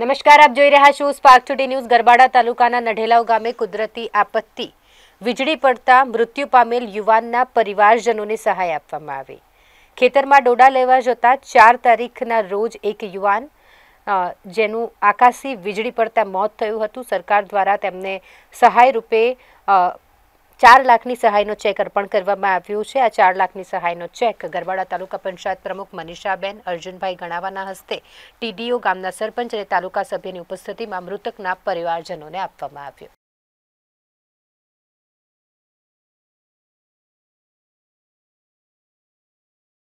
નમસ્કાર આપ જોઈ રહ્યા છો સ્પાર્ક ટુડે ન્યૂઝ ગરબાડા તાલુકાના નઢેલાવ ગામે કુદરતી આપત્તિ વીજળી પડતા મૃત્યુ પામેલ યુવાનના પરિવારજનોને સહાય આપવામાં આવી ખેતરમાં ડોડા લેવા જતા ચાર તારીખના રોજ એક યુવાન જેનું આકાશી વીજળી પડતા મોત થયું હતું સરકાર દ્વારા તેમને સહાય રૂપે ચાર લાખની સહાયનો ચેક અર્પણ કરવામાં આવ્યો છે આ ચાર લાખની સહાયનો ચેક ગરવાડા તાલુકા પંચાયત પ્રમુખ મનીષાબેન અર્જુનભાઈ ગણાવાના હસ્તે ટીડીઓ ગામના સરપંચ અને તાલુકા સભ્યની ઉપસ્થિતિમાં મૃતકના પરિવારજનોને આપવામાં આવ્યો